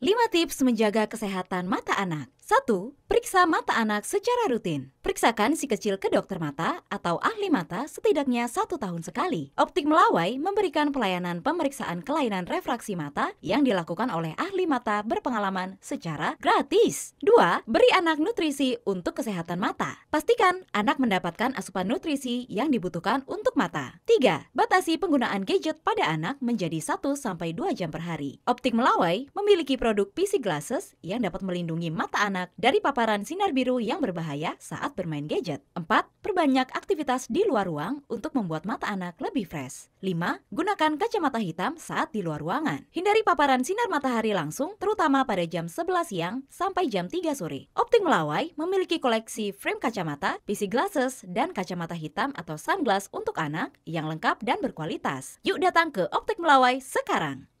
5 tips menjaga kesehatan mata anak. 1. Periksa mata anak secara rutin. Periksakan si kecil ke dokter mata atau ahli mata setidaknya satu tahun sekali. Optik Melawai memberikan pelayanan pemeriksaan kelainan refraksi mata yang dilakukan oleh ahli mata berpengalaman secara gratis. 2. Beri anak nutrisi untuk kesehatan mata. Pastikan anak mendapatkan asupan nutrisi yang dibutuhkan untuk mata. 3. Batasi penggunaan gadget pada anak menjadi 1-2 jam per hari. Optik Melawai memiliki produk PC Glasses yang dapat melindungi mata anak anak dari paparan sinar biru yang berbahaya saat bermain gadget. 4. Perbanyak aktivitas di luar ruang untuk membuat mata anak lebih fresh. 5. Gunakan kacamata hitam saat di luar ruangan. Hindari paparan sinar matahari langsung, terutama pada jam 11 siang sampai jam 3 sore. Optik Melawai memiliki koleksi frame kacamata, PC glasses, dan kacamata hitam atau sunglass untuk anak yang lengkap dan berkualitas. Yuk datang ke Optik Melawai sekarang!